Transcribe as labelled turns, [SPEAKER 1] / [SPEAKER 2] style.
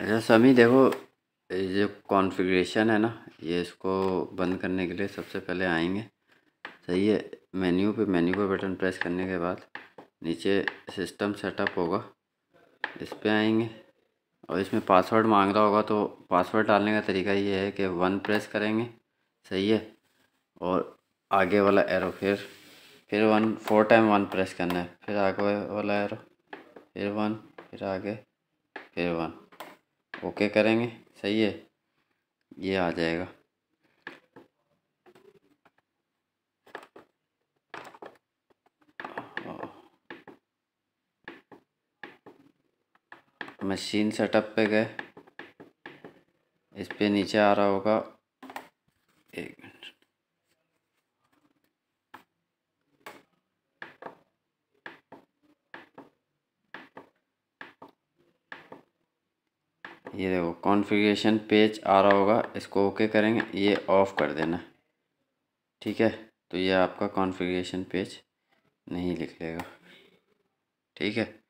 [SPEAKER 1] अच्छा स्वामी देखो ये जो कॉन्फ़िगरेशन है ना ये इसको बंद करने के लिए सबसे पहले आएंगे सही है मेन्यू पे मेन्यू पर बटन प्रेस करने के बाद नीचे सिस्टम सेटअप होगा इस पर आएंगे और इसमें पासवर्ड मांग रहा होगा तो पासवर्ड डालने का तरीका ये है कि वन प्रेस करेंगे सही है और आगे वाला एरो फिर फिर one four time one press करना है फिर आगे वाला एरो फिर वन फिर आगे फिर वन ओके करेंगे सही है ये आ जाएगा मशीन सेटअप पे गए इस पर नीचे आ रहा होगा ये देखो कॉन्फ़िगरेशन पेज आ रहा होगा इसको ओके करेंगे ये ऑफ़ कर देना ठीक है तो ये आपका कॉन्फ़िगरेशन पेज नहीं लिख लेगा ठीक है